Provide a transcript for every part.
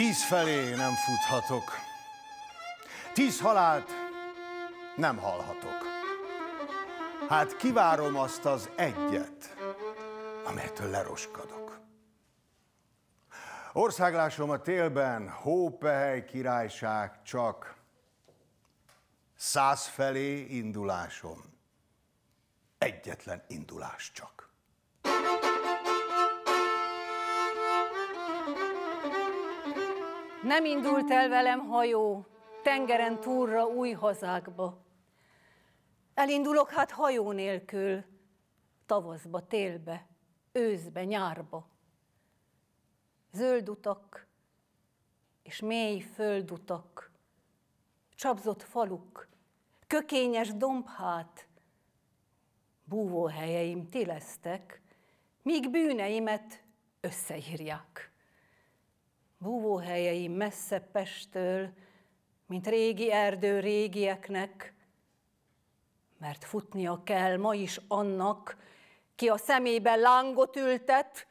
Tíz felé nem futhatok, tíz halált nem halhatok. Hát kivárom azt az egyet, amelytől leroskadok. Országlásom a télben, hópehely királyság csak, száz felé indulásom, egyetlen Nem indult el velem hajó, tengeren túlra új hazákba. Elindulok hát hajó nélkül, tavaszba, télbe, őszbe, nyárba. Zöld utak és mély földutak, csapzott faluk, kökényes dombhát, búvóhelyeim ti lesztek, míg bűneimet összeírják búvóhelyei messze Pestől, mint régi erdő régieknek, mert futnia kell ma is annak, ki a szemébe lángot ültet,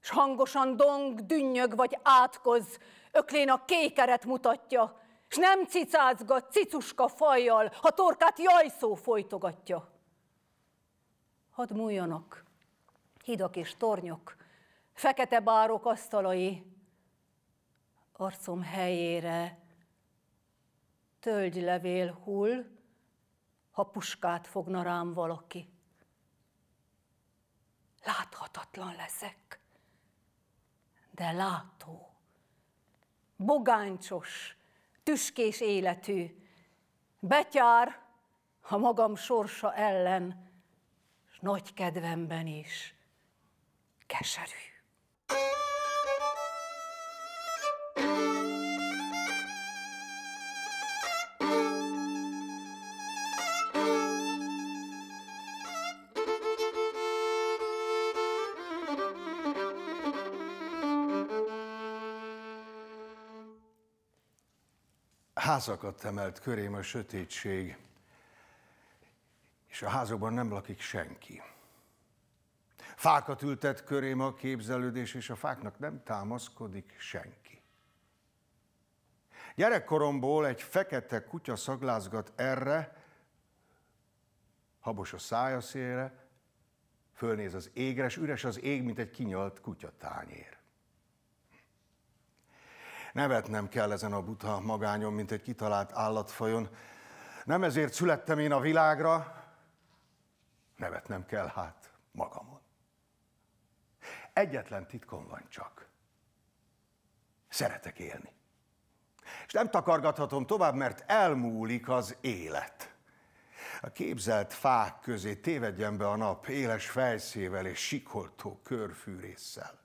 s hangosan dong, dünnyög vagy átkoz, öklén a kékeret mutatja, s nem cicázgat cicuska fajjal, ha torkát jajszó folytogatja. Hadd múljanak hidak és tornyok, fekete bárok asztalai, arcom helyére tölgylevél hull, ha puskát fogna rám valaki. Láthatatlan leszek, de látó, bogáncsos, tüskés életű, betyár a magam sorsa ellen, s nagy kedvemben is keserű. Házakat emelt körém a sötétség, és a házokban nem lakik senki. Fákat ültet körém a képzelődés, és a fáknak nem támaszkodik senki. Gyerekkoromból egy fekete kutya szaglázgat erre, habos a szája szélre, fölnéz az égre, és üres az ég, mint egy kinyalt kutyatányér. Nevetnem kell ezen a buta magányon, mint egy kitalált állatfajon. Nem ezért születtem én a világra, nevetnem kell hát magamon. Egyetlen titkom van csak. Szeretek élni. És nem takargathatom tovább, mert elmúlik az élet. A képzelt fák közé tévedjen be a nap éles fejszével és sikoltó körfűrésszel.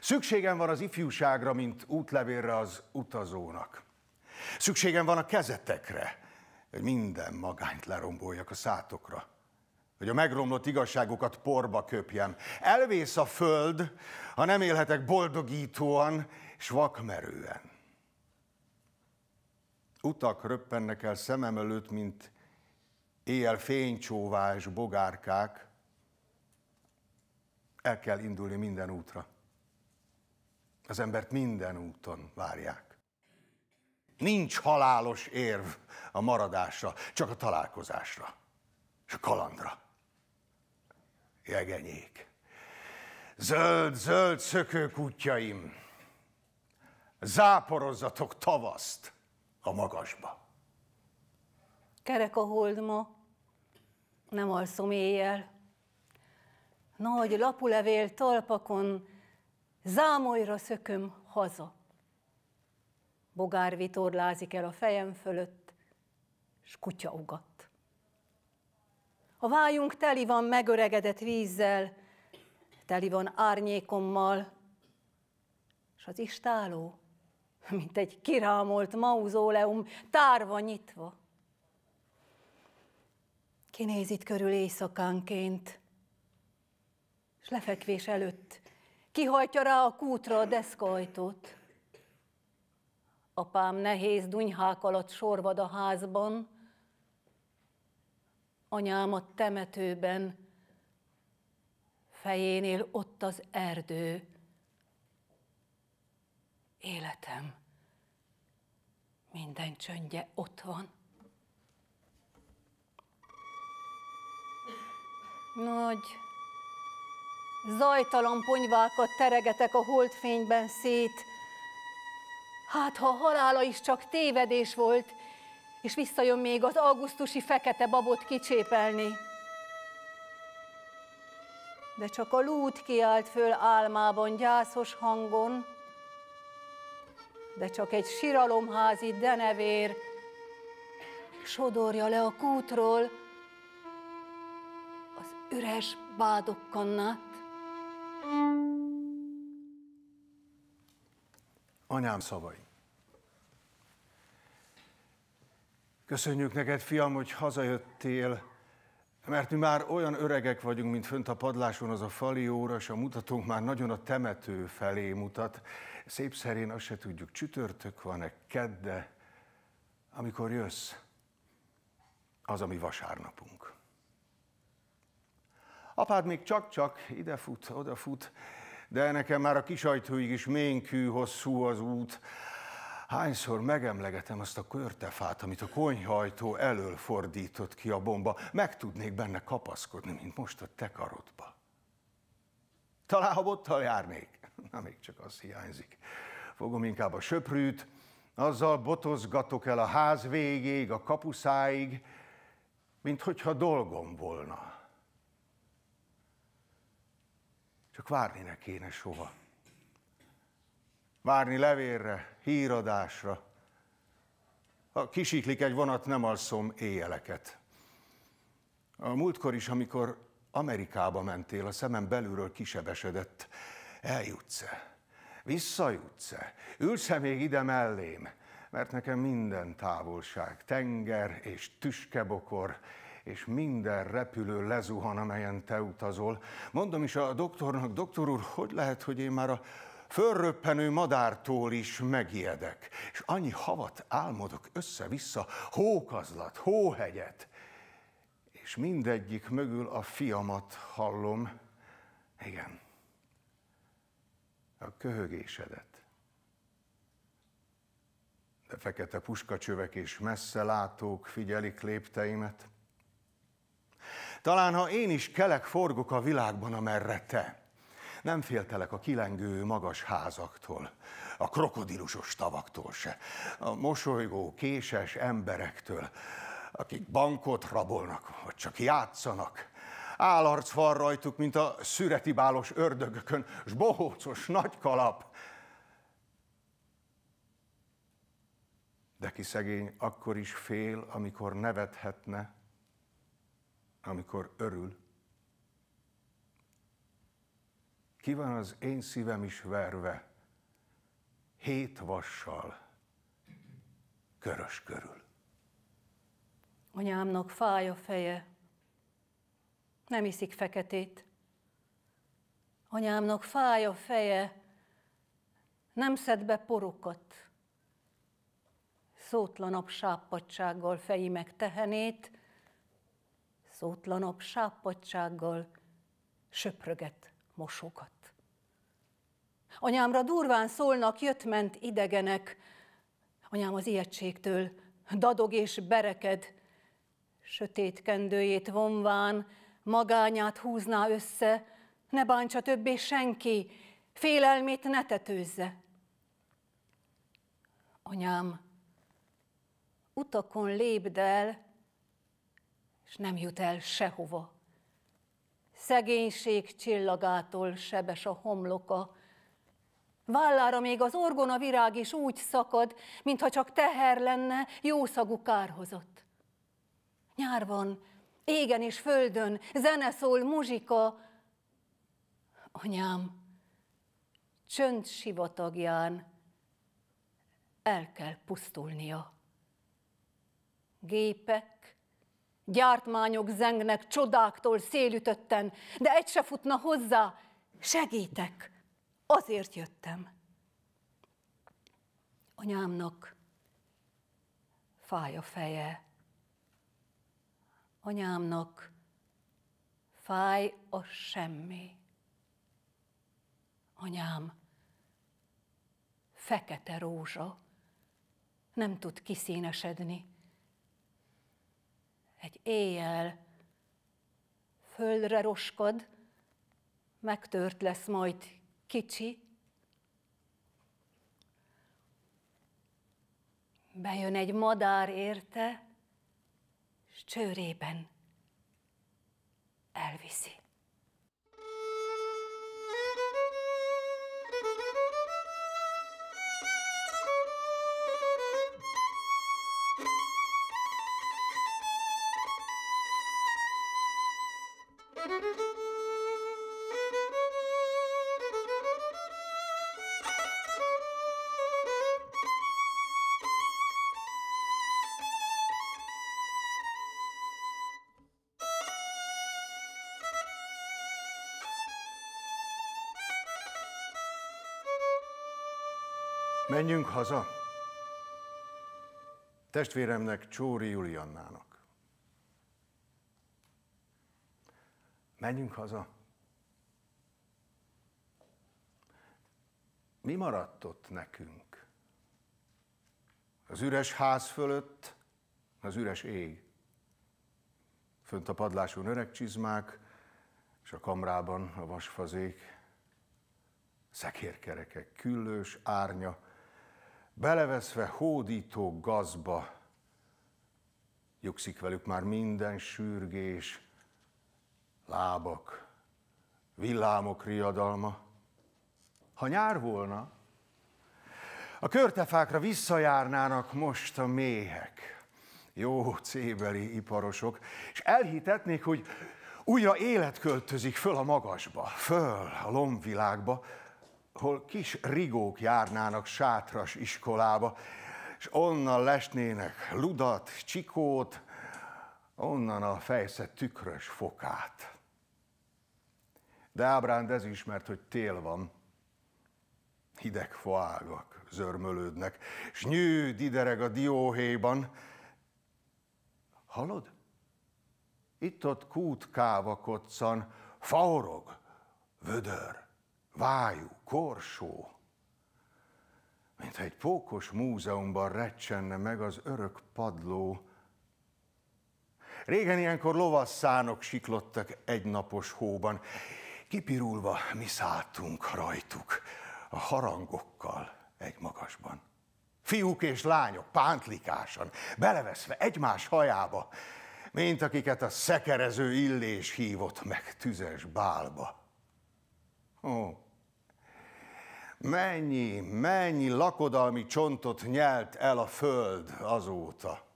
Szükségem van az ifjúságra, mint útlevélre az utazónak. Szükségem van a kezetekre, hogy minden magányt leromboljak a szátokra, hogy a megromlott igazságokat porba köpjem. Elvész a föld, ha nem élhetek boldogítóan és vakmerően. Utak röppennek el szemem előtt, mint éjjel fénycsóvás bogárkák. El kell indulni minden útra az embert minden úton várják. Nincs halálos érv a maradásra, csak a találkozásra, és a kalandra. Jegenyék. Zöld, zöld szökőkutyaim, záporozzatok tavaszt a magasba. Kerek a hold ma, nem alszom éjjel. Nagy lapulevél talpakon Zámolyra szököm haza. Bogár vitorlázik el a fejem fölött, s kutya ugat. A vájunk teli van megöregedett vízzel, teli van árnyékommal, és az istáló, mint egy kirámolt mauzóleum, tárva nyitva. Kinéz itt körül éjszakánként, és lefekvés előtt Kihajtja rá a kútra a deszkajtót. Apám nehéz dunyhák alatt sorvad a házban, anyám a temetőben, fejénél ott az erdő. Életem, minden csöndje ott van. Nagy Zajtalan ponyvákat teregetek a holdfényben szét. Hát, ha a halála is csak tévedés volt, és visszajön még az augusztusi fekete babot kicsépelni. De csak a lút kiált föl álmában gyászos hangon, de csak egy siralomházi denevér sodorja le a kútról az üres bádokkannát. Anyám szavai. Köszönjük neked, fiam, hogy hazajöttél, mert mi már olyan öregek vagyunk, mint fönt a padláson az a fali óra, és a mutatónk már nagyon a temető felé mutat. Szép szerén azt se tudjuk, csütörtök van-e, kedde, amikor jössz, az a mi vasárnapunk. Apád még csak-csak ide fut, oda fut, de nekem már a kisajtóig is ménkű, hosszú az út. Hányszor megemlegetem azt a körtefát, amit a konyhajtó elől fordított ki a bomba, meg tudnék benne kapaszkodni, mint most a te karodba. Talán ha bottal járnék, na még csak az hiányzik. Fogom inkább a söprűt, azzal botozgatok el a ház végéig, a kapuszáig, mint hogyha dolgom volna. Csak várni ne kéne soha. Várni levélre, híradásra. Ha kisiklik egy vonat, nem alszom éjjeleket. A múltkor is, amikor Amerikába mentél, a szemem belülről kisebesedett. Eljutsz-e? Visszajutsz-e? Ülsz-e még ide mellém? Mert nekem minden távolság, tenger és tüskebokor, és minden repülő lezuhan, amelyen te utazol. Mondom is a doktornak, doktor úr, hogy lehet, hogy én már a fölröppenő madártól is megijedek, és annyi havat álmodok össze-vissza, hókazlat, hóhegyet, és mindegyik mögül a fiamat hallom, igen, a köhögésedet. De fekete puskacsövek és messze látók figyelik lépteimet, talán ha én is kelek, forgok a világban, amerre te. Nem féltelek a kilengő magas házaktól, a krokodilusos tavaktól se, a mosolygó, késes emberektől, akik bankot rabolnak, vagy csak játszanak. Állarc van rajtuk, mint a szüreti bálos ördögökön, s bohócos nagy kalap. De ki szegény akkor is fél, amikor nevethetne, amikor örül. Ki van az én szívem is verve, hét vassal, körös körül. Anyámnak fáj a feje, nem iszik feketét. Anyámnak fáj a feje, nem szed be porokat. Szótlan sápadsággal feji meg tehenét, szótlanabb sápadtsággal söprögett mosogat. Anyámra durván szólnak, jött-ment idegenek, anyám az ijegységtől dadog és bereked, sötét kendőjét vonván, magányát húzná össze, ne bántsa többé senki, félelmét ne tetőzze. Anyám, utakon lépd el, és nem jut el sehova. Szegénység csillagától sebes a homloka, Vállára még az orgona virág is úgy szakad, mintha csak teher lenne, szagú kárhozott. Nyár van, égen és földön, zene szól, muzsika. Anyám, csönd sivatagján el kell pusztulnia. Gépe Gyártmányok zengnek csodáktól szélütötten, de egy se futna hozzá. Segítek, azért jöttem. Anyámnak fáj a feje. Anyámnak fáj a semmi. Anyám, fekete rózsa, nem tud kiszínesedni egy éjjel földre roskod, megtört lesz majd kicsi, bejön egy madár érte, és csőrében elviszi. menjünk haza. Testvéremnek, Csóri Juliannának. Menjünk haza. Mi maradt ott nekünk? Az üres ház fölött, az üres ég. Fönt a padláson öreg csizmák, és a kamrában a vasfazék, szekérkerekek, küllős árnya, beleveszve hódító gazba, nyugszik velük már minden sürgés, lábak, villámok riadalma. Ha nyár volna, a körtefákra visszajárnának most a méhek, jó cébeli iparosok, és elhitetnék, hogy újra élet költözik föl a magasba, föl a lombvilágba, hol kis rigók járnának sátras iskolába, és onnan lesnének ludat, csikót, onnan a fejsze tükrös fokát. De ábránd ez is, mert hogy tél van, hideg faágak zörmölődnek, s nyű didereg a dióhéjban. Hallod? Itt-ott kút káva koccan, faorog, vödör, vájú, korsó, mint egy pókos múzeumban recsenne meg az örök padló. Régen ilyenkor lovasszánok siklottak egynapos hóban, kipirulva mi szálltunk rajtuk, a harangokkal egy magasban. Fiúk és lányok pántlikásan, beleveszve egymás hajába, mint akiket a szekerező illés hívott meg tüzes bálba. Ó, mennyi, mennyi lakodalmi csontot nyelt el a föld azóta.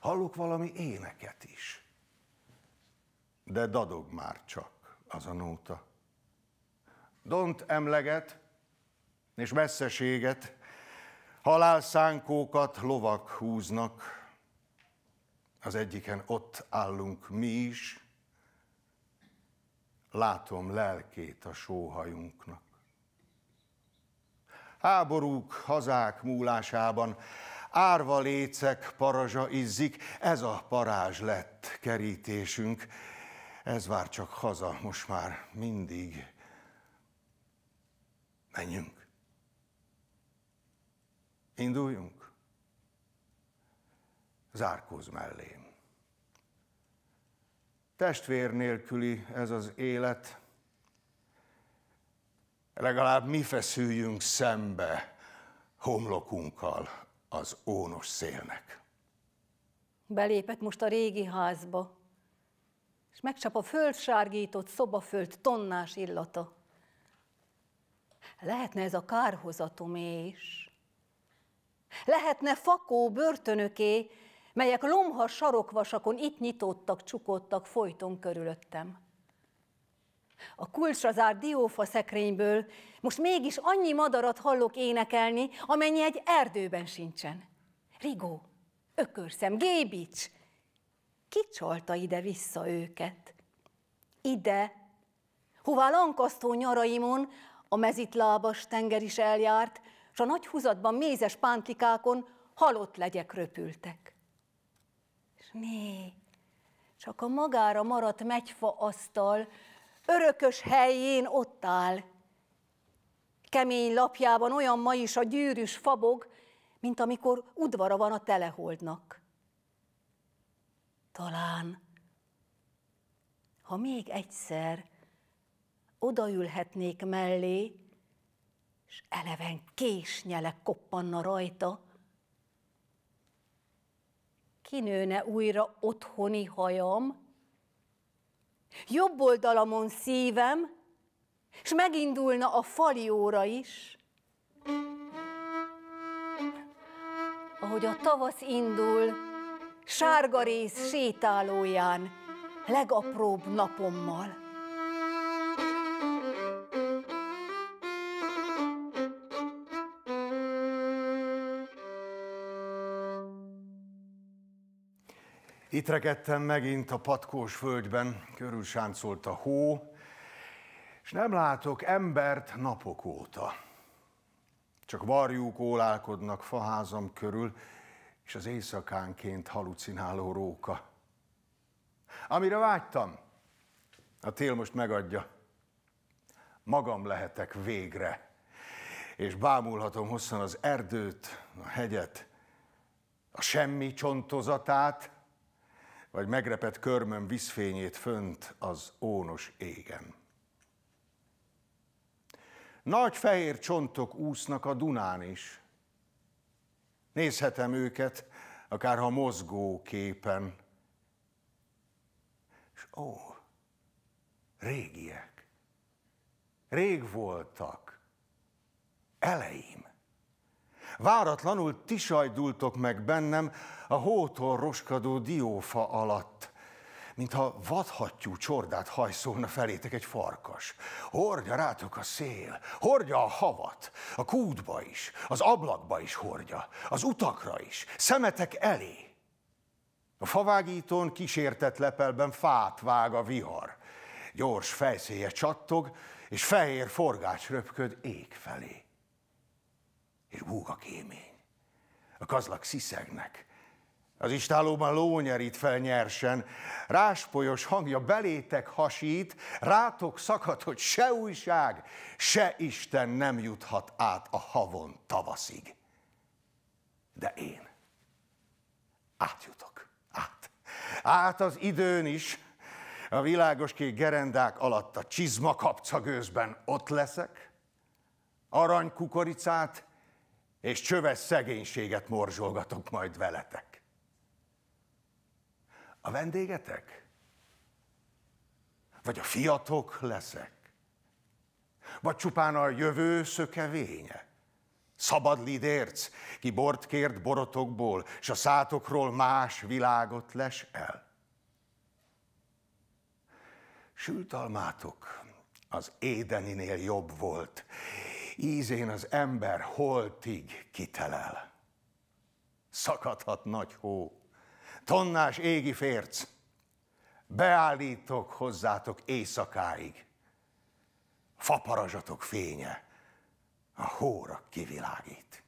Hallok valami éneket is, de dadog már csak az a nóta. Dont emleget és messzeséget, halálszánkókat lovak húznak. Az egyiken ott állunk mi is, látom lelkét a sóhajunknak. Háborúk hazák múlásában, árva lécek parazsa izzik, ez a parázs lett kerítésünk. Ez vár csak haza most már mindig. Menjünk. Induljunk. Zárkóz mellém. Testvér nélküli ez az élet, legalább mi feszüljünk szembe homlokunkkal az ónos szélnek. Belépett most a régi házba, és megcsap a földsárgított szobaföld tonnás illata. Lehetne ez a kárhozatomé is. Lehetne fakó börtönöké, melyek lomha sarokvasakon itt nyitottak, csukottak folyton körülöttem a zárt diófa szekrényből, most mégis annyi madarat hallok énekelni, amennyi egy erdőben sincsen. Rigó, ökörszem, gébics, kicsalta ide-vissza őket. Ide, hová lankasztó nyaraimon a mezitlábas tenger is eljárt, s a nagy húzatban mézes pántikákon halott legyek röpültek. És né, csak a magára maradt megyfa asztal, örökös helyén ott áll. Kemény lapjában olyan ma is a gyűrűs fabog, mint amikor udvara van a teleholdnak. Talán, ha még egyszer odaülhetnék mellé, és eleven késnyelek koppanna rajta, kinőne újra otthoni hajam, Jobb oldalamon szívem, és megindulna a fali óra is, ahogy a tavasz indul, sárga rész sétálóján, legapróbb napommal. Itt rekedtem megint a patkós földben, körülsáncolt a hó, és nem látok embert napok óta. Csak varjúk ólálkodnak faházam körül, és az éjszakánként halucináló róka. Amire vágytam, a tél most megadja. Magam lehetek végre, és bámulhatom hosszan az erdőt, a hegyet, a semmi csontozatát, vagy megrepet körmöm vízfényét fönt az ónos égen. Nagy fehér csontok úsznak a Dunán is. Nézhetem őket, akárha mozgó képen. És ó, régiek, rég voltak, eleim. Váratlanul ti sajdultok meg bennem a hótól roskadó diófa alatt mintha vadhattyú csordát hajszolna felétek egy farkas. Hordja rátok a szél, hordja a havat, a kútba is, az ablakba is hordja, az utakra is, szemetek elé. A favágítón kísértett lepelben fát vág a vihar. Gyors fejszéje csattog, és fehér forgács röpköd ég felé és a kémény. A kazlak sziszegnek. Az istálóban lónyerít fel nyersen, ráspolyos hangja belétek hasít, rátok szakad, hogy se újság, se Isten nem juthat át a havon tavaszig. De én átjutok, át. Át az időn is, a világos kék gerendák alatt a csizma kapcagőzben ott leszek, arany kukoricát és csöves szegénységet morzsolgatok majd veletek. A vendégetek? Vagy a fiatok leszek? Vagy csupán a jövő szökevénye? Szabad lidérc, ki bort kért borotokból, s a szátokról más világot les el. almátok, az édeninél jobb volt, ízén az ember holtig kitelel. Szakadhat nagy hó, tonnás égi férc, beállítok hozzátok éjszakáig, faparazsatok fénye a hóra kivilágít.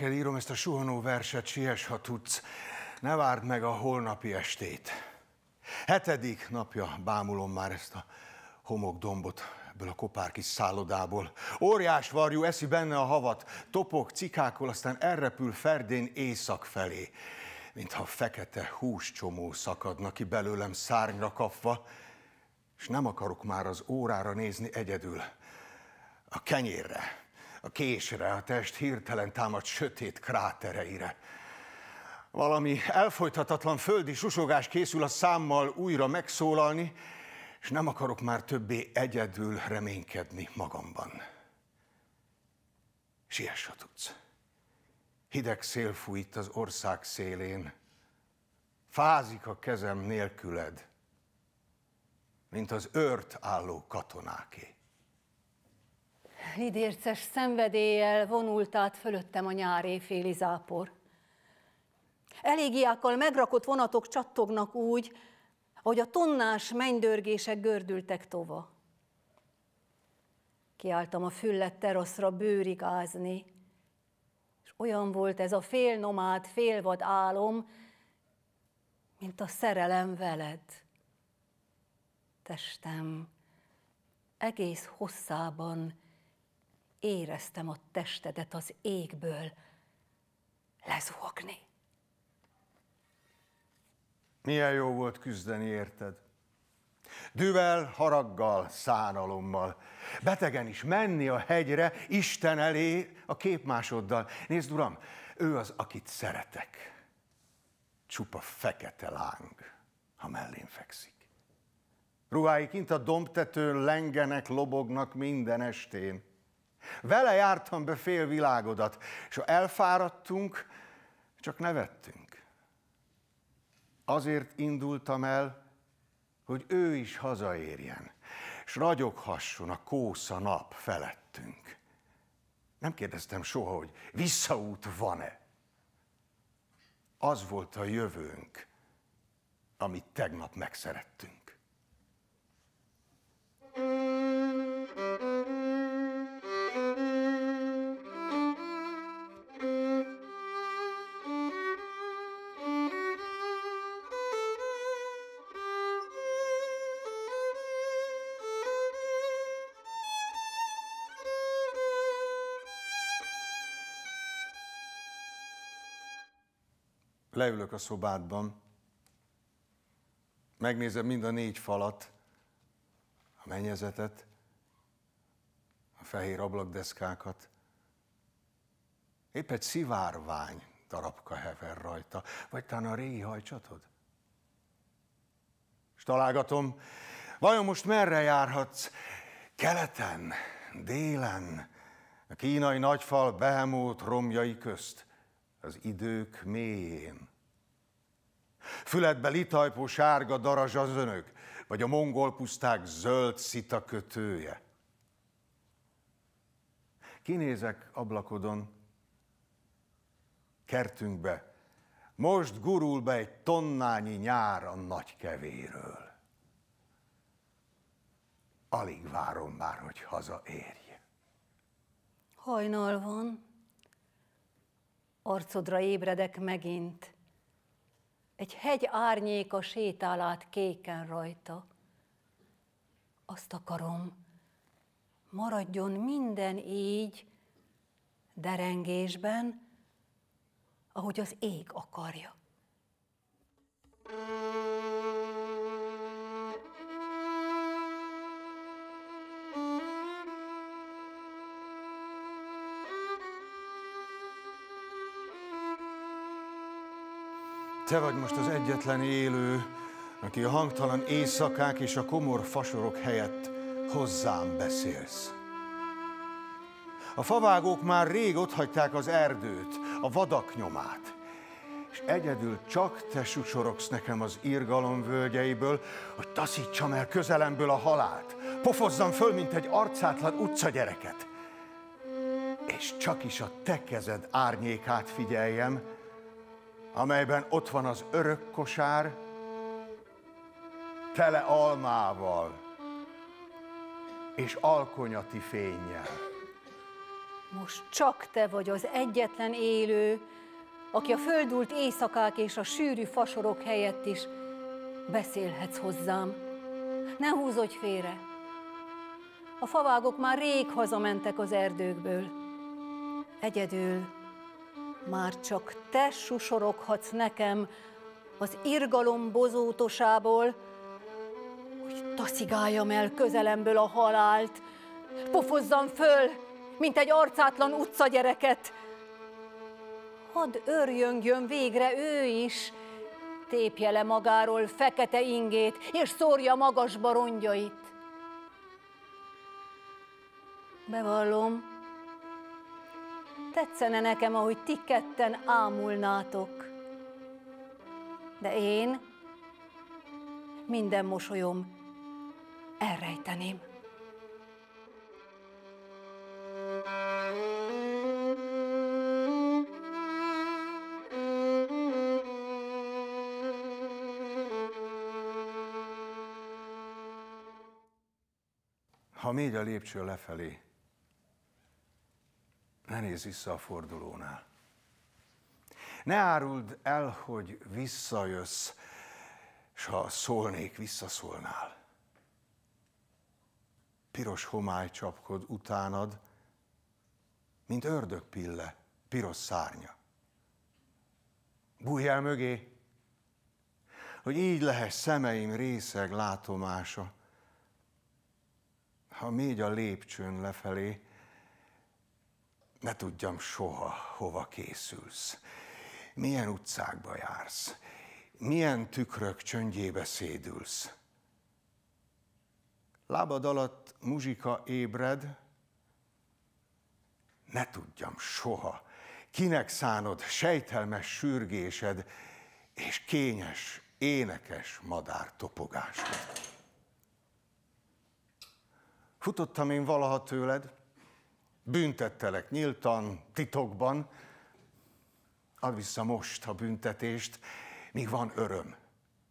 neked írom ezt a suhanó verset, siess, ha tudsz, ne várd meg a holnapi estét. Hetedik napja bámulom már ezt a homokdombot ebből a kopár kis szállodából. Óriás varjú eszi benne a havat, topok, cikákol, aztán elrepül ferdén éjszak felé, mintha fekete húscsomó szakadna ki belőlem szárnyra kapva, és nem akarok már az órára nézni egyedül, a kenyérre a késre a test hirtelen támad sötét krátereire. Valami elfolythatatlan földi susogás készül a számmal újra megszólalni, és nem akarok már többé egyedül reménykedni magamban. Siess, ha tudsz. Hideg szél fúj itt az ország szélén. Fázik a kezem nélküled, mint az ört álló katonákét lidérces szenvedéllyel vonult át fölöttem a nyár éjféli zápor. Elégiákkal megrakott vonatok csattognak úgy, hogy a tonnás mennydörgések gördültek tova. Kiáltam a füllet teraszra bőrigázni, és olyan volt ez a fél nomád, félvad álom, mint a szerelem veled. Testem egész hosszában éreztem a testedet az égből lezuhogni. Milyen jó volt küzdeni, érted? Düvel, haraggal, szánalommal. Betegen is menni a hegyre, Isten elé, a képmásoddal. Nézd, uram, ő az, akit szeretek. Csupa fekete láng, ha mellén fekszik. Ruhái kint a dombtetőn lengenek, lobognak minden estén. Vele jártam be fél világodat, és ha elfáradtunk, csak nevettünk. Azért indultam el, hogy ő is hazaérjen, és ragyoghasson a kósza nap felettünk. Nem kérdeztem soha, hogy visszaút van-e. Az volt a jövőnk, amit tegnap megszerettünk. leülök a szobádban, megnézem mind a négy falat, a mennyezetet, a fehér ablakdeszkákat. Épp egy szivárvány darabka hever rajta, vagy talán a régi hajcsatod. És találgatom, vajon most merre járhatsz? Keleten, délen, a kínai nagyfal behemót romjai közt, az idők mélyén. Füledbe litajpó sárga az önök, vagy a mongol puszták zöld szita kötője. Kinézek ablakodon, kertünkbe, most gurul be egy tonnányi nyár a nagy kevéről. Alig várom már, hogy hazaérj. Hajnal van, arcodra ébredek megint, egy hegy árnyéka sétál át kéken rajta. Azt akarom, maradjon minden így, derengésben, ahogy az ég akarja. thank you Te vagy most az egyetlen élő, aki a hangtalan éjszakák és a komor fasorok helyett hozzám beszélsz. A favágók már rég otthagyták az erdőt, a vadak nyomát, és egyedül csak te susorogsz nekem az írgalom völgyeiből, hogy taszítsam el közelemből a halált, pofozzam föl, mint egy arcátlan utca gyereket, és csak is a te kezed árnyékát figyeljem, amelyben ott van az örök kosár, tele almával és alkonyati fényjel. Most csak te vagy az egyetlen élő, aki a földult éjszakák és a sűrű fasorok helyett is beszélhetsz hozzám. Ne húzodj félre! A favágok már rég hazamentek az erdőkből. Egyedül már csak te susoroghatsz nekem az irgalom bozótosából, hogy taszigáljam el közelemből a halált, pofozzam föl, mint egy arcátlan utcagyereket. Hadd örjöngjön végre ő is, tépje le magáról fekete ingét, és szórja magas barongyait. Bevallom, Tetszene nekem, ahogy ti ketten ámulnátok. De én minden mosolyom elrejteném. Ha még a lépcső lefelé, néz vissza a fordulónál. Ne áruld el, hogy visszajössz, s ha szólnék, visszaszólnál. Piros homály csapkod utánad, mint ördögpille, piros szárnya. Bújj el mögé, hogy így lehess szemeim részeg látomása. Ha még a lépcsőn lefelé, ne tudjam soha, hova készülsz, milyen utcákba jársz, milyen tükrök csöndjébe szédülsz. Lábad alatt muzsika ébred, ne tudjam soha, kinek szánod sejtelmes sürgésed és kényes, énekes madár topogásod. Futottam én valaha tőled, büntettelek nyíltan, titokban, add vissza most a büntetést, míg van öröm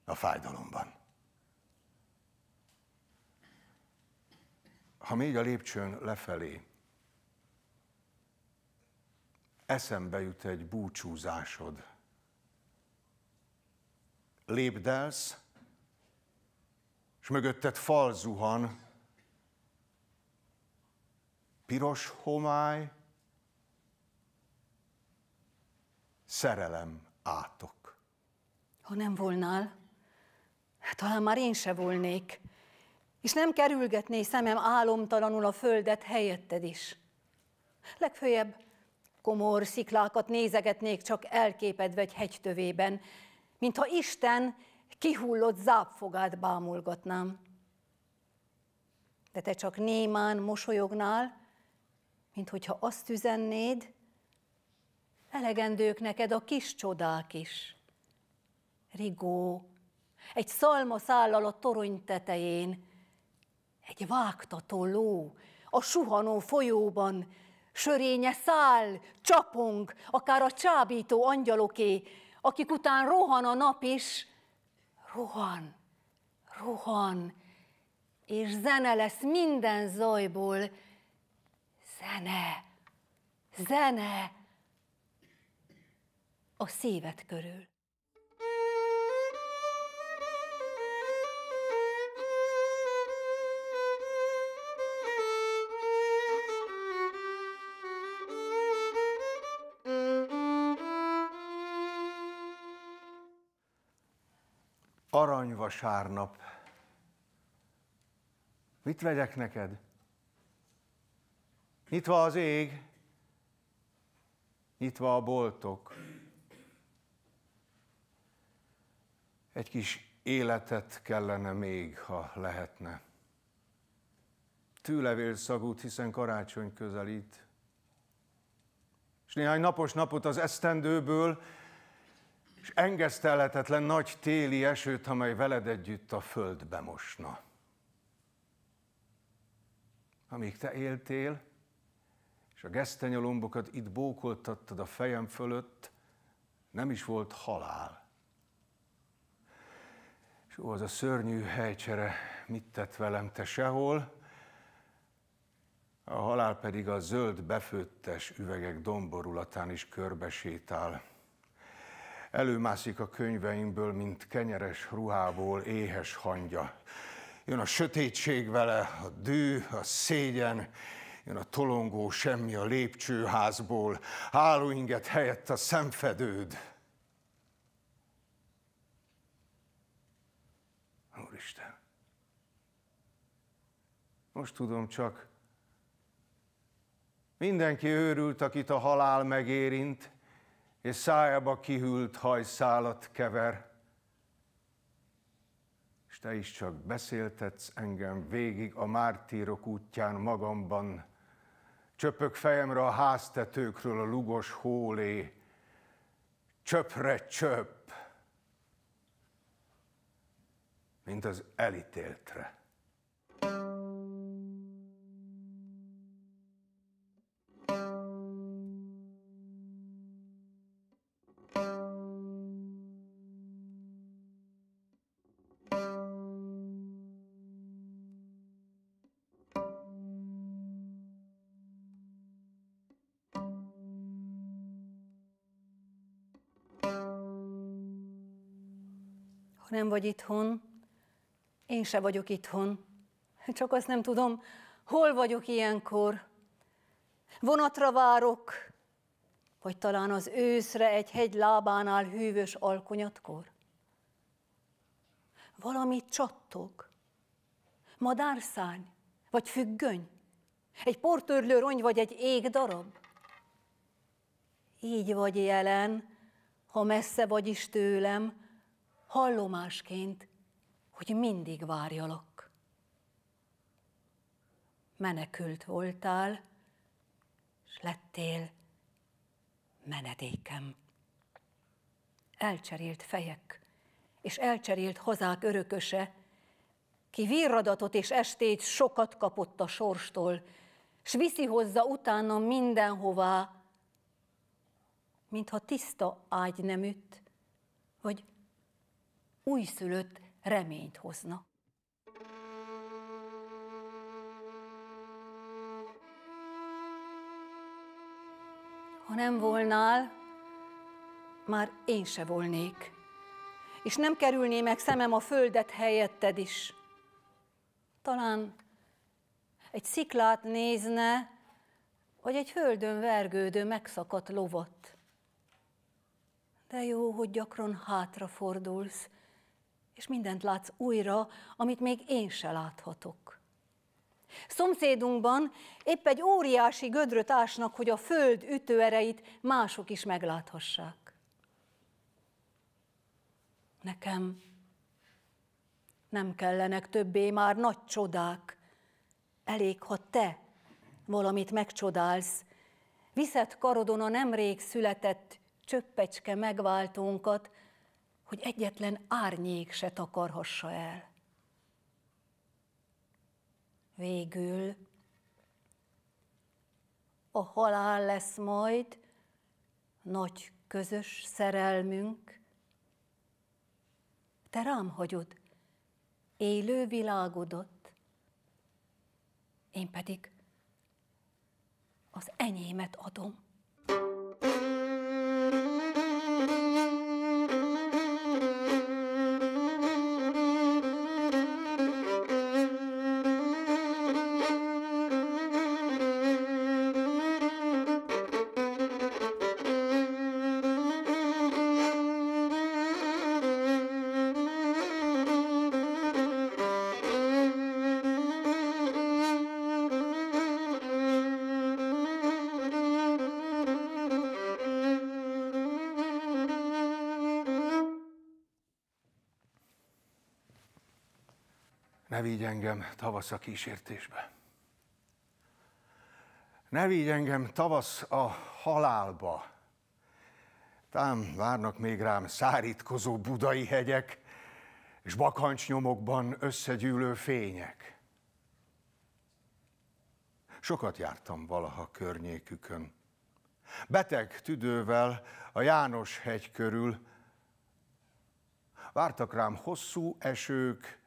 a fájdalomban. Ha még a lépcsőn lefelé, eszembe jut egy búcsúzásod. Lépdelsz, és mögötted fal zuhan, piros homály, szerelem átok. Ha nem volnál, hát talán már én se volnék, és nem kerülgetné szemem álomtalanul a földet helyetted is. Legfőjebb komor sziklákat nézegetnék csak elképedve egy hegytövében, mintha Isten kihullott zápfogát bámulgatnám. De te csak némán mosolyognál, mint hogyha azt üzennéd, elegendők neked a kis csodák is. Rigó, egy szalma szállal a torony tetején, egy vágtató ló a suhanó folyóban, sörénye szál, csapong, akár a csábító angyaloké, akik után rohan a nap is, rohan, rohan, és zene lesz minden zajból, Zene, zene a szíved körül. Aranyvasárnap. Mit vegyek neked? Nyitva az ég, nyitva a boltok. Egy kis életet kellene még, ha lehetne. szagút, hiszen karácsony közelít. És néhány napos napot az esztendőből, és engesztelhetetlen nagy téli esőt, amely veled együtt a földbe mosna. Amíg te éltél, és a gesztenyalombokat itt bókoltattad a fejem fölött, nem is volt halál. És ó, az a szörnyű helycsere mit tett velem te sehol, a halál pedig a zöld befőttes üvegek domborulatán is körbesétál. Előmászik a könyveimből, mint kenyeres ruhából éhes hangya. Jön a sötétség vele, a dű, a szégyen, jön a tolongó semmi a lépcsőházból, hálóinget helyett a szemfedőd. Úristen, most tudom csak, mindenki őrült, akit a halál megérint, és szájába kihűlt hajszálat kever te is csak beszéltetsz engem végig a mártírok útján magamban. Csöpök fejemre a háztetőkről a lugos hólé, csöpre csöp, mint az elítéltre. nem vagy itthon, én se vagyok itthon. Csak azt nem tudom, hol vagyok ilyenkor. Vonatra várok, vagy talán az őszre egy hegy lábánál hűvös alkonyatkor. Valami csattog, madárszány, vagy függöny, egy portörlő rongy vagy egy ég darab. Így vagy jelen, ha messze vagy is tőlem, hallomásként, hogy mindig várjalak. Menekült voltál, s lettél menedékem. Elcserélt fejek, és elcserélt hazák örököse, ki virradatot és estét sokat kapott a sorstól, s viszi hozza utána mindenhová, mintha tiszta ágy nem üt, vagy újszülött reményt hozna. Ha nem volnál, már én se volnék, és nem kerülné meg szemem a földet helyetted is. Talán egy sziklát nézne, vagy egy földön vergődő megszakadt lovat. De jó, hogy gyakran hátrafordulsz, és mindent látsz újra, amit még én se láthatok. Szomszédunkban épp egy óriási gödröt ásnak, hogy a föld ütőereit mások is megláthassák. Nekem nem kellenek többé már nagy csodák, elég, ha te valamit megcsodálsz. Viszed karodon a nemrég született csöppecske megváltónkat, hogy egyetlen árnyék se takarhassa el. Végül a halál lesz majd nagy közös szerelmünk. Te rám hagyod élő világodat, én pedig az enyémet adom. engem tavasz a kísértésbe. Ne vigy engem tavasz a halálba. Tám várnak még rám szárítkozó budai hegyek, és bakancsnyomokban összegyűlő fények. Sokat jártam valaha környékükön. Beteg tüdővel a János hegy körül vártak rám hosszú esők,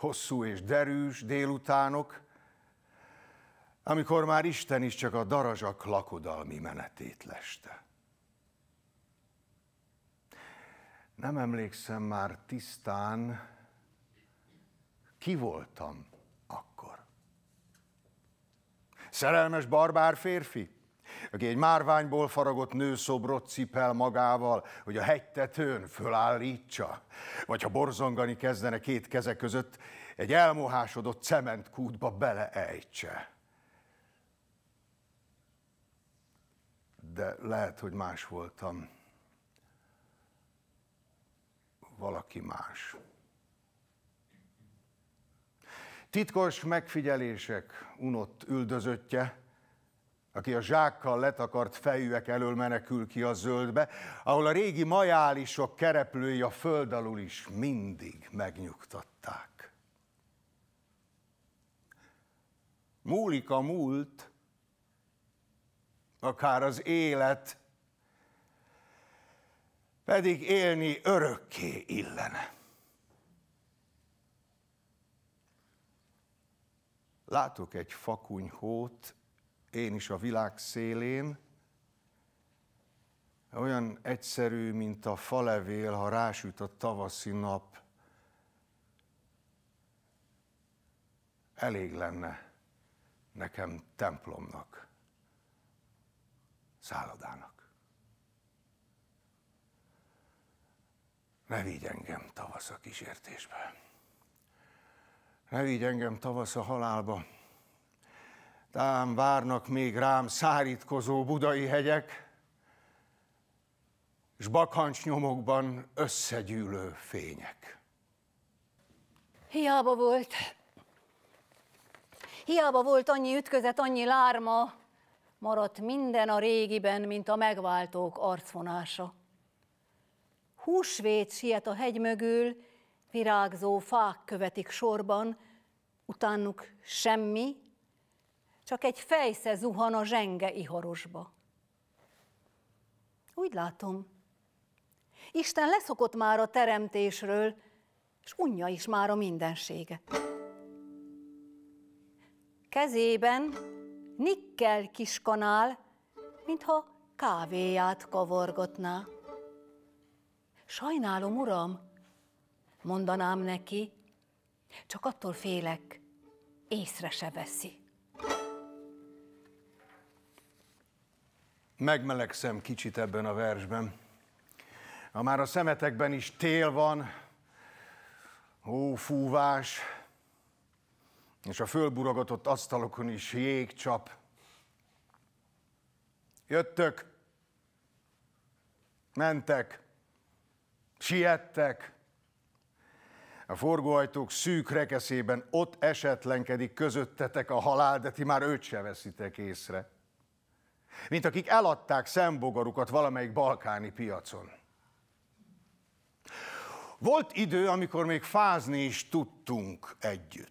hosszú és derűs délutánok, amikor már Isten is csak a darazsak lakodalmi menetét leste. Nem emlékszem már tisztán, ki voltam akkor. Szerelmes barbár férfi? aki egy márványból faragott nőszobrot cipel magával, hogy a hegytetőn fölállítsa, vagy ha borzongani kezdene két keze között, egy elmohásodott cementkútba beleejtse. De lehet, hogy más voltam. Valaki más. Titkos megfigyelések unott üldözöttje, aki a zsákkal letakart fejűek elől menekül ki a zöldbe, ahol a régi majálisok kereplői a föld alul is mindig megnyugtatták. Múlik a múlt, akár az élet, pedig élni örökké illene. Látok egy fakunyhót, én is a világ szélén, olyan egyszerű, mint a falevél, ha rásüt a tavaszi nap. Elég lenne nekem templomnak, szállodának. Ne vigy engem tavasz a kísértésbe. Ne vigy engem tavasz a halálba. Tám várnak még rám szárítkozó budai hegyek, és bakhancs nyomokban összegyűlő fények. Hiába volt, hiába volt annyi ütközet, annyi lárma, maradt minden a régiben, mint a megváltók arcvonása. Húsvét siet a hegy mögül, virágzó fák követik sorban, utánuk semmi, csak egy fejsze zuhan a zsenge iharosba. Úgy látom, Isten leszokott már a teremtésről, és unja is már a mindenséget. Kezében nikkel kiskanál, mintha kávéját kavargatná. Sajnálom, uram, mondanám neki, csak attól félek, észre se veszi. megmelegszem kicsit ebben a versben. Ha már a szemetekben is tél van, ó, fúvás, és a fölburogatott asztalokon is jégcsap. Jöttök, mentek, siettek, a forgóajtók szűk rekeszében ott esetlenkedik közöttetek a halál, de ti már őt se veszitek észre mint akik eladták szembogarukat valamelyik balkáni piacon. Volt idő, amikor még fázni is tudtunk együtt.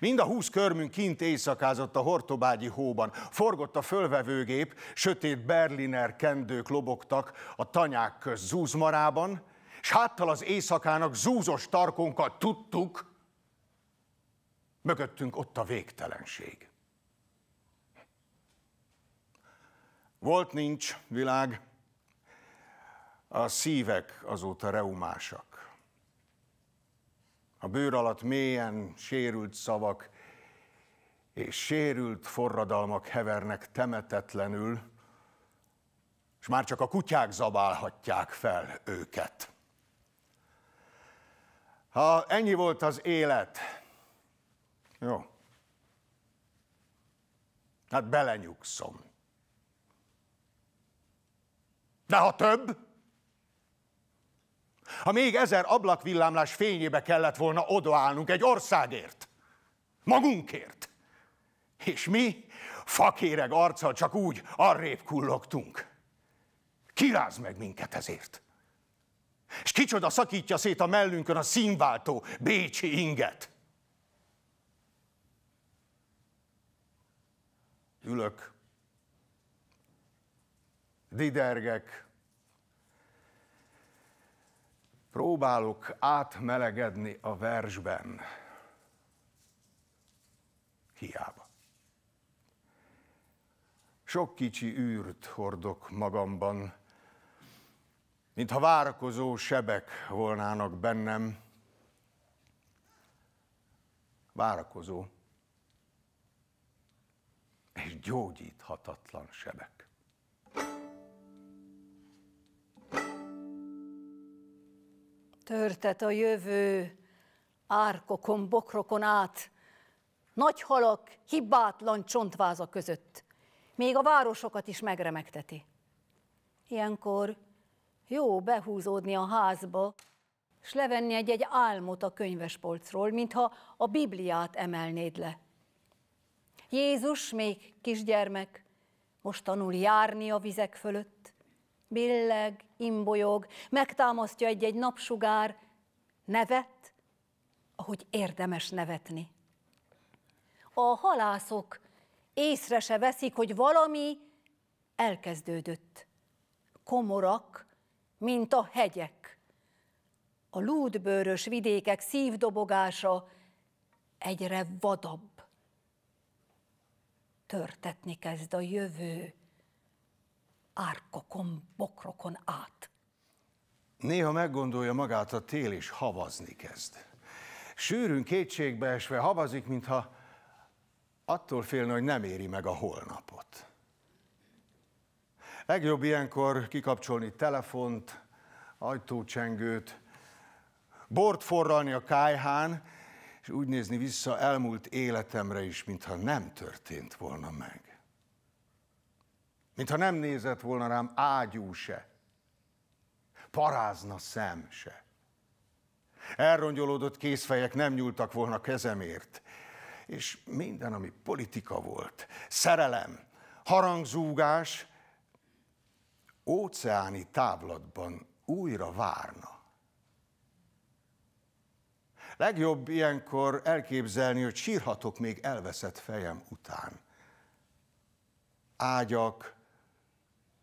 Mind a húsz körmünk kint éjszakázott a hortobágyi hóban, forgott a fölvevőgép, sötét berliner kendők lobogtak a tanyák köz zúzmarában, s háttal az éjszakának zúzos tarkonkat tudtuk, mögöttünk ott a végtelenség. Volt nincs világ, a szívek azóta reumásak. A bőr alatt mélyen sérült szavak és sérült forradalmak hevernek temetetlenül, és már csak a kutyák zabálhatják fel őket. Ha ennyi volt az élet, jó, hát belenyugszom. De ha több, ha még ezer ablakvillámlás fényébe kellett volna odaállnunk egy országért, magunkért, és mi fakéreg arccal csak úgy arrébb kullogtunk. Kiráz meg minket ezért. És kicsoda szakítja szét a mellünkön a színváltó bécsi inget. Ülök, didergek, Próbálok átmelegedni a versben. Hiába. Sok kicsi űrt hordok magamban, mintha várakozó sebek volnának bennem. Várakozó és gyógyíthatatlan sebek. Törtet a jövő árkokon, bokrokon át, nagy halak, hibátlan csontváza között. Még a városokat is megremegteti. Ilyenkor jó behúzódni a házba, s levenni egy-egy álmot a könyvespolcról, mintha a Bibliát emelnéd le. Jézus még kisgyermek, most tanul járni a vizek fölött, billeg, imbolyog, megtámasztja egy-egy napsugár, nevet, ahogy érdemes nevetni. A halászok észre se veszik, hogy valami elkezdődött. Komorak, mint a hegyek. A lúdbőrös vidékek szívdobogása egyre vadabb. Törtetni kezd a jövő árkokon, bokrokon át. Néha meggondolja magát a tél, és havazni kezd. Sűrűn esve havazik, mintha attól félne, hogy nem éri meg a holnapot. Legjobb ilyenkor kikapcsolni telefont, ajtócsengőt, bort forralni a kájhán, és úgy nézni vissza elmúlt életemre is, mintha nem történt volna meg mintha nem nézett volna rám ágyú se, parázna szem se. Elrongyolódott készfejek nem nyúltak volna kezemért, és minden, ami politika volt, szerelem, harangzúgás, óceáni távlatban újra várna. Legjobb ilyenkor elképzelni, hogy sírhatok még elveszett fejem után. Ágyak,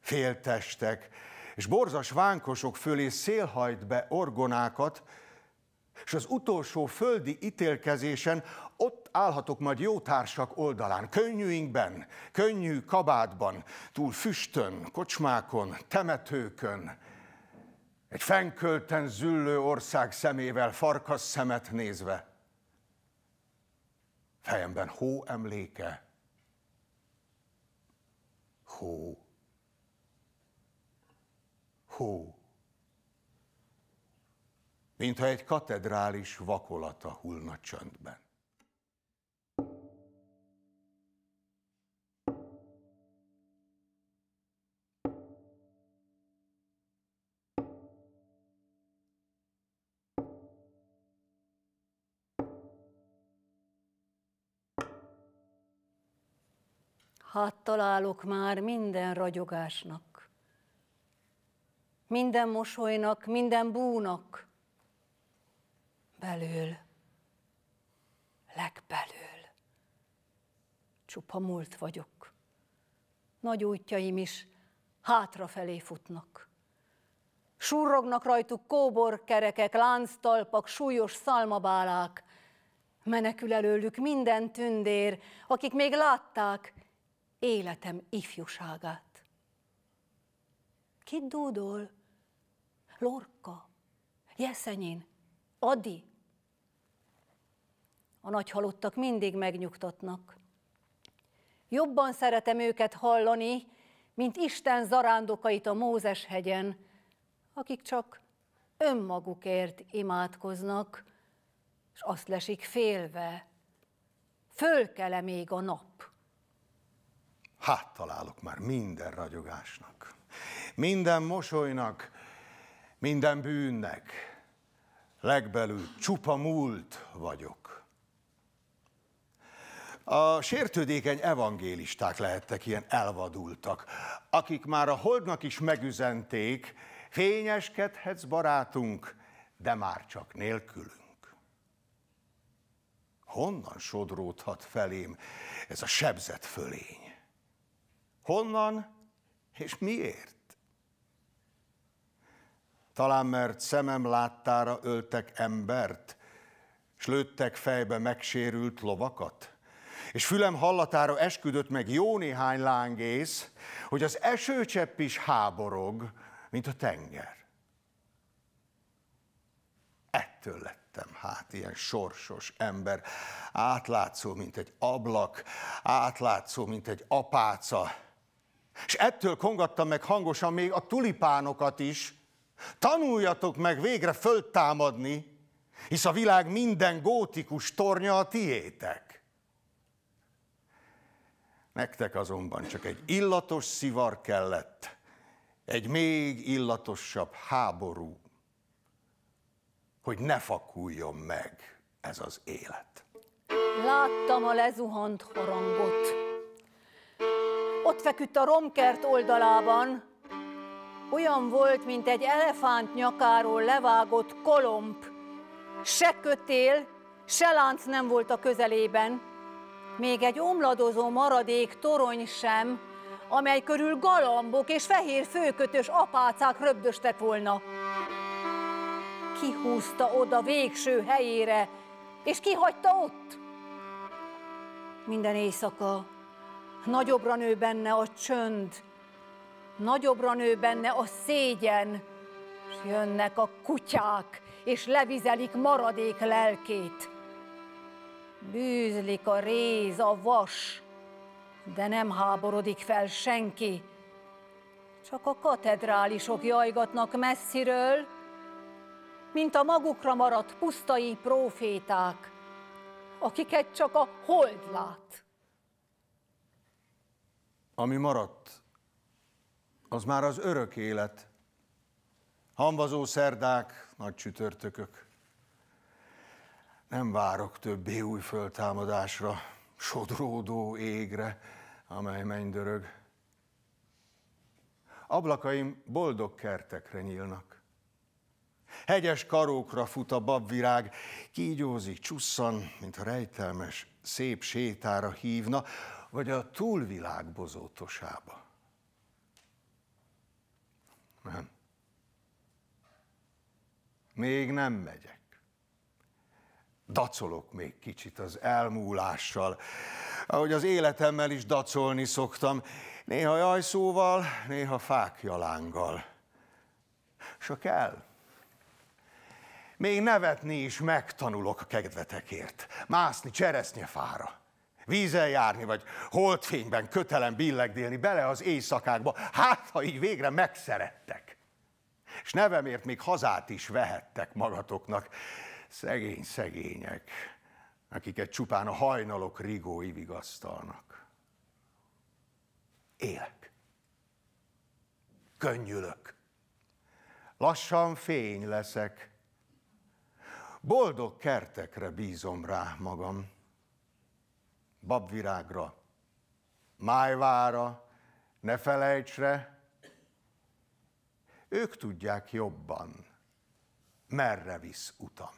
féltestek, és borzas vánkosok fölé szélhajt be orgonákat, és az utolsó földi ítélkezésen ott állhatok majd jótársak oldalán, könnyűinkben, könnyű kabátban, túl füstön, kocsmákon, temetőkön, egy fenkölten züllő ország szemével, farkas szemet nézve. Fejemben hó emléke, hó hó, mintha egy katedrális vakolata hullna csöndben. Hát találok már minden ragyogásnak minden mosolynak, minden búnak belül, legbelül. Csupa múlt vagyok. Nagy útjaim is hátrafelé futnak. Surrognak rajtuk kóbor kerekek, lánctalpak, súlyos szalmabálák. Menekül előlük minden tündér, akik még látták életem ifjúságát. Kit dúdol? Lorka, Jeszenyin, Adi. A nagyhalottak mindig megnyugtatnak. Jobban szeretem őket hallani, mint Isten zarándokait a Mózes hegyen, akik csak önmagukért imádkoznak, és azt lesik félve, fölkele még a nap. Hát találok már minden ragyogásnak, minden mosolynak, minden bűnnek, legbelül csupa múlt vagyok. A sértődékeny evangélisták lehettek ilyen elvadultak, akik már a holdnak is megüzenték, fényeskedhetsz barátunk, de már csak nélkülünk. Honnan sodródhat felém ez a sebzett fölény? Honnan és miért? talán mert szemem láttára öltek embert, s lőttek fejbe megsérült lovakat? És fülem hallatára esküdött meg jó néhány lángész, hogy az esőcsepp is háborog, mint a tenger. Ettől lettem hát ilyen sorsos ember, átlátszó, mint egy ablak, átlátszó, mint egy apáca, és ettől kongattam meg hangosan még a tulipánokat is, Tanuljatok meg végre föltámadni, hisz a világ minden gótikus tornya a tiétek. Nektek azonban csak egy illatos szivar kellett, egy még illatosabb háború, hogy ne fakuljon meg ez az élet. Láttam a lezuhant harangot. Ott feküdt a romkert oldalában, olyan volt, mint egy elefánt nyakáról levágott kolomb. Se kötél, se lánc nem volt a közelében, még egy omladozó maradék torony sem, amely körül galambok és fehér főkötös apácák röbdöstek volna. Kihúzta oda végső helyére, és kihagyta ott. Minden éjszaka nagyobbra nő benne a csönd, nagyobbra nő benne a szégyen, és jönnek a kutyák, és levizelik maradék lelkét. Bűzlik a réz, a vas, de nem háborodik fel senki. Csak a katedrálisok jajgatnak messziről, mint a magukra maradt pusztai próféták, akiket csak a hold lát. Ami maradt az már az örök élet. Hambazó szerdák, nagy csütörtökök. Nem várok többé új föltámadásra, sodródó égre, amely mennydörög. Ablakaim boldog kertekre nyílnak. Hegyes karókra fut a babvirág, kígyózik, csusszan, a rejtelmes, szép sétára hívna, vagy a túlvilág bozótosába. Nem. Még nem megyek. Dacolok még kicsit az elmúlással, ahogy az életemmel is dacolni szoktam, néha jajszóval, néha fákjalánggal. S kell. Még nevetni is megtanulok a kedvetekért, mászni fára vízen járni, vagy holdfényben kötelen billegdélni bele az éjszakákba, hát ha így végre megszerettek. És nevemért még hazát is vehettek magatoknak, szegény szegények, akiket csupán a hajnalok rigói vigasztalnak. Élek. Könnyülök. Lassan fény leszek. Boldog kertekre bízom rá magam babvirágra, májvára, ne felejtsre, ők tudják jobban, merre visz utam.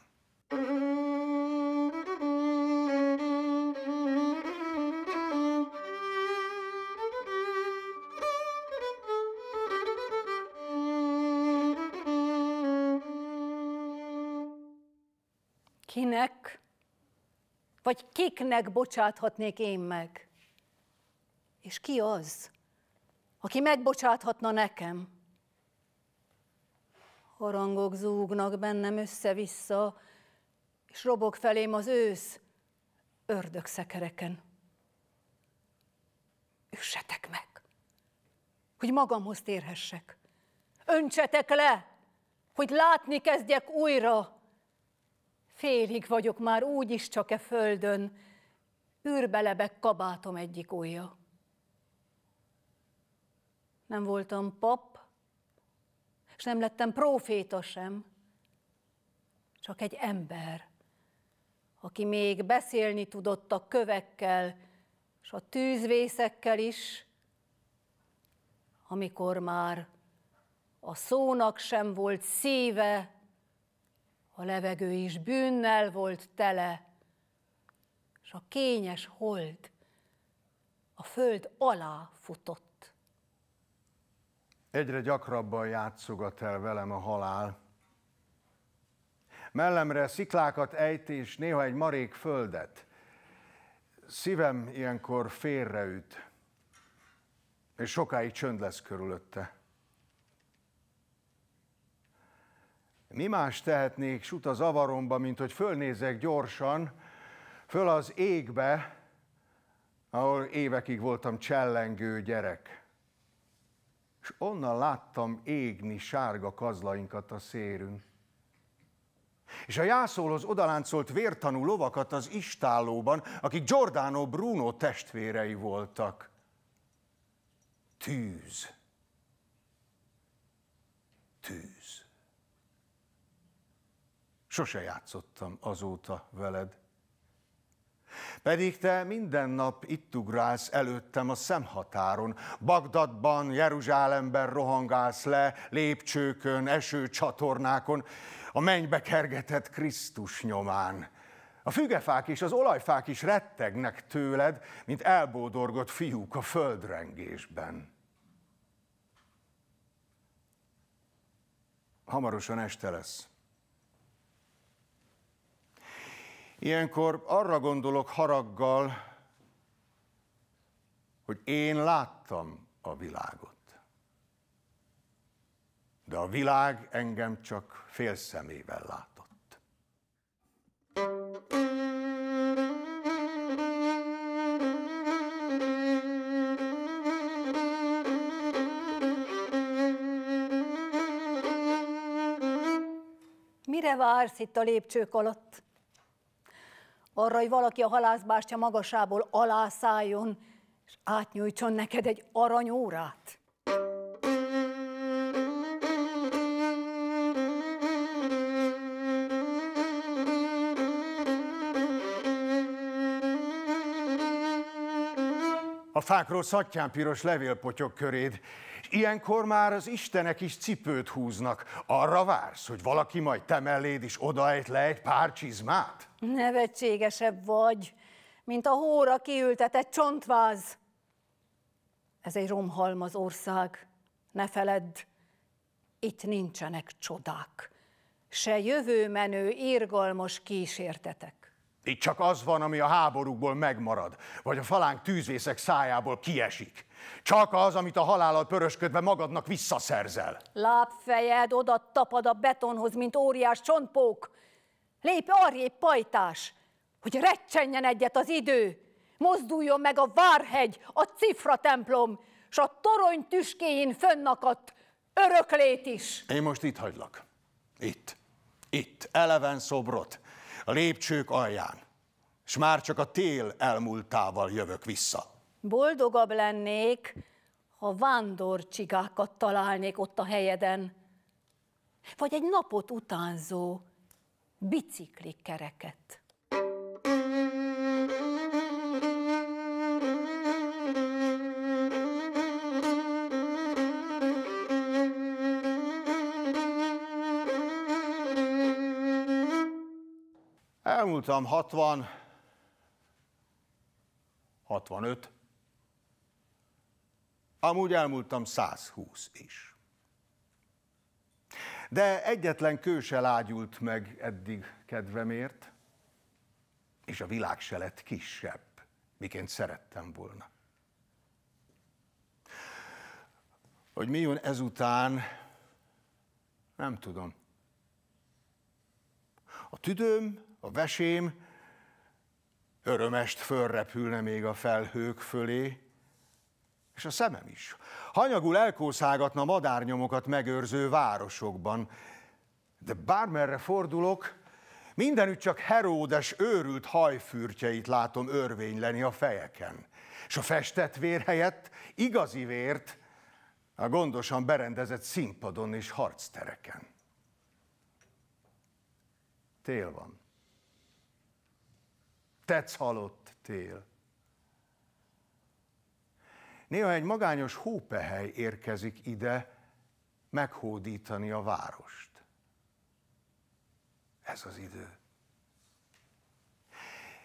Vagy kiknek bocsáthatnék én meg? És ki az, aki megbocsáthatna nekem? Harangok zúgnak bennem össze-vissza, és robog felém az ősz szekereken. Üssetek meg, hogy magamhoz térhessek. Öntsetek le, hogy látni kezdjek újra Félig vagyok már úgyis csak e földön, űrbelebek kabátom egyik ujja. Nem voltam pap, és nem lettem próféta sem, csak egy ember, aki még beszélni tudott a kövekkel, és a tűzvészekkel is, amikor már a szónak sem volt szíve, a levegő is bűnnel volt tele, és a kényes hold a föld alá futott. Egyre gyakrabban játszogat el velem a halál. Mellemre sziklákat ejt, és néha egy marék földet. Szívem ilyenkor félreüt, és sokáig csönd lesz körülötte. Mi más tehetnék sut a zavaromba, mint hogy fölnézek gyorsan, föl az égbe, ahol évekig voltam csellengő gyerek. És onnan láttam égni sárga kazlainkat a szérünk. És a jászólhoz odaláncolt vértanú lovakat az istálóban, akik Giordano Bruno testvérei voltak. Tűz. Tűz. Sose játszottam azóta veled. Pedig te minden nap itt ugrálsz előttem a szemhatáron, Bagdadban, Jeruzsálemben rohangálsz le, lépcsőkön, esőcsatornákon, a mennybe kergetett Krisztus nyomán. A fügefák és az olajfák is rettegnek tőled, mint elbódorgott fiúk a földrengésben. Hamarosan este lesz. Ilyenkor arra gondolok haraggal, hogy én láttam a világot. De a világ engem csak félszemével látott. Mire vársz itt a lépcsők alatt? arra, hogy valaki a halászbástya magasából alászálljon, és átnyújtson neked egy aranyórát. A fákról szatján piros levélpotyok köréd, Ilyenkor már az istenek is cipőt húznak. Arra vársz, hogy valaki majd te melléd is odaejt le egy pár csizmát? Nevetségesebb vagy, mint a hóra kiültetett csontváz. Ez egy romhalmaz ország, ne feledd, itt nincsenek csodák, se jövőmenő, irgalmas kísértetek. Itt csak az van, ami a háborúkból megmarad, vagy a falánk tűzvészek szájából kiesik. Csak az, amit a halállal pörösködve magadnak visszaszerzel. Lábfejed oda tapad a betonhoz, mint óriás csontpók. Lép, arrébb, pajtás, hogy recsenjen egyet az idő. Mozduljon meg a Várhegy, a Cifra templom, s a torony tüskéjén fönnakadt öröklét is. Én most itt hagylak. Itt. Itt. Eleven szobrot a lépcsők alján, és már csak a tél elmúltával jövök vissza. Boldogabb lennék, ha vándorcsigákat találnék ott a helyeden, vagy egy napot utánzó kereket. tanultam 60, 65, amúgy elmúltam 120 is. De egyetlen kő se lágyult meg eddig kedvemért, és a világ se lett kisebb, miként szerettem volna. Hogy mi jön ezután, nem tudom. A tüdőm a vesém, örömest fölrepülne még a felhők fölé, és a szemem is. Hanyagul elkószágatna madárnyomokat megőrző városokban, de bármerre fordulok, mindenütt csak Heródes őrült hajfürtjeit látom örvényleni a fejeken. És a festett vér helyett igazi vért a gondosan berendezett színpadon és harctereken. Tél van tetsz halott tél. Néha egy magányos hópehely érkezik ide meghódítani a várost. Ez az idő.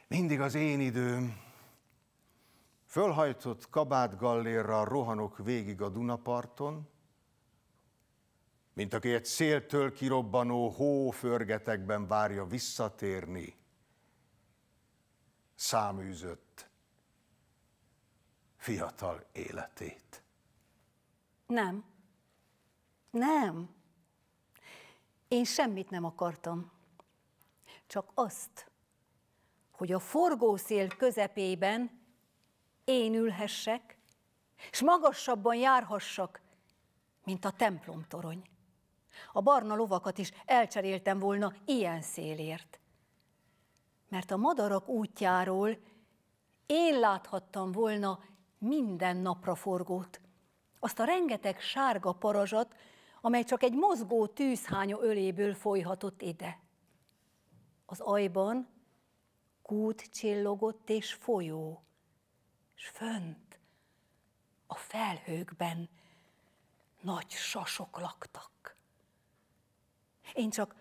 Mindig az én időm. Fölhajtott gallérra rohanok végig a Dunaparton, mint aki egy széltől kirobbanó hó várja visszatérni száműzött fiatal életét? Nem. Nem. Én semmit nem akartam. Csak azt, hogy a forgószél közepében én ülhessek, és magasabban járhassak, mint a templomtorony. A barna lovakat is elcseréltem volna ilyen szélért mert a madarak útjáról én láthattam volna minden napra forgót. Azt a rengeteg sárga parazsat, amely csak egy mozgó tűzhánya öléből folyhatott ide. Az ajban kút csillogott és folyó, és fönt, a felhőkben nagy sasok laktak. Én csak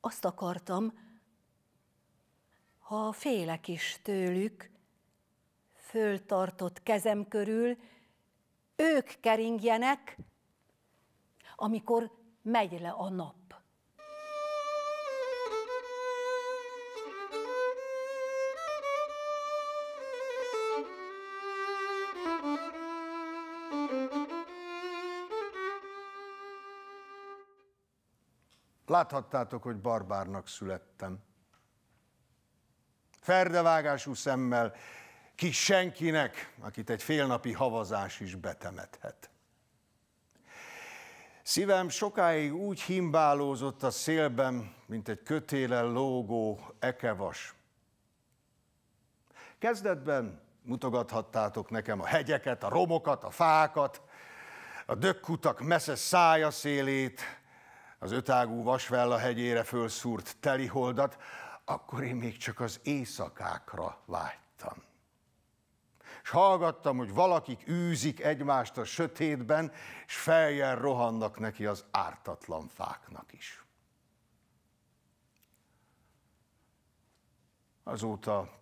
azt akartam, ha félek is tőlük, föltartott kezem körül, ők keringjenek, amikor megy le a nap. Láthattátok, hogy barbárnak születtem ferdevágású szemmel, ki senkinek, akit egy félnapi havazás is betemethet. Szívem sokáig úgy himbálózott a szélben, mint egy kötélen lógó ekevas. Kezdetben mutogathattátok nekem a hegyeket, a romokat, a fákat, a dökkutak messze szája szélét, az ötágú vasvella hegyére fölszúrt teliholdat, akkor én még csak az éjszakákra vágytam. És hallgattam, hogy valakik űzik egymást a sötétben, és feljel rohannak neki az ártatlan fáknak is. Azóta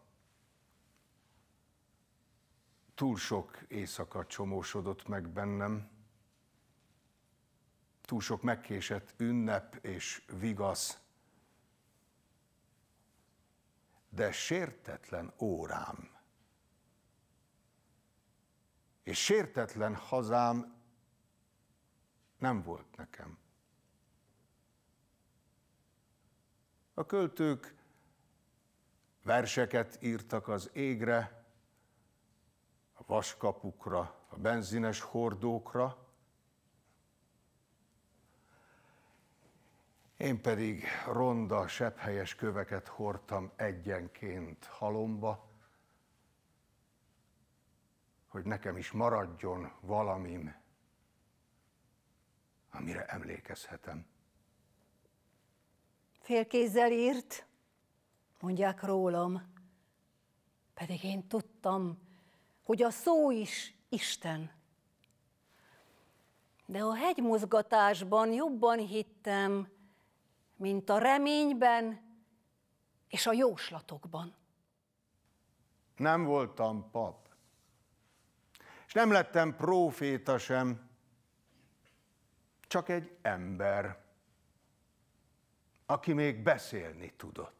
túl sok éjszaka csomósodott meg bennem, túl sok megkésett ünnep és vigasz de sértetlen órám, és sértetlen hazám nem volt nekem. A költők verseket írtak az égre, a vaskapukra, a benzines hordókra, Én pedig ronda, sepphelyes köveket hordtam egyenként halomba, hogy nekem is maradjon valamim, amire emlékezhetem. Félkézzel írt, mondják rólam, pedig én tudtam, hogy a szó is Isten. De a hegymozgatásban jobban hittem, mint a reményben és a jóslatokban. Nem voltam pap, és nem lettem próféta sem, csak egy ember, aki még beszélni tudott.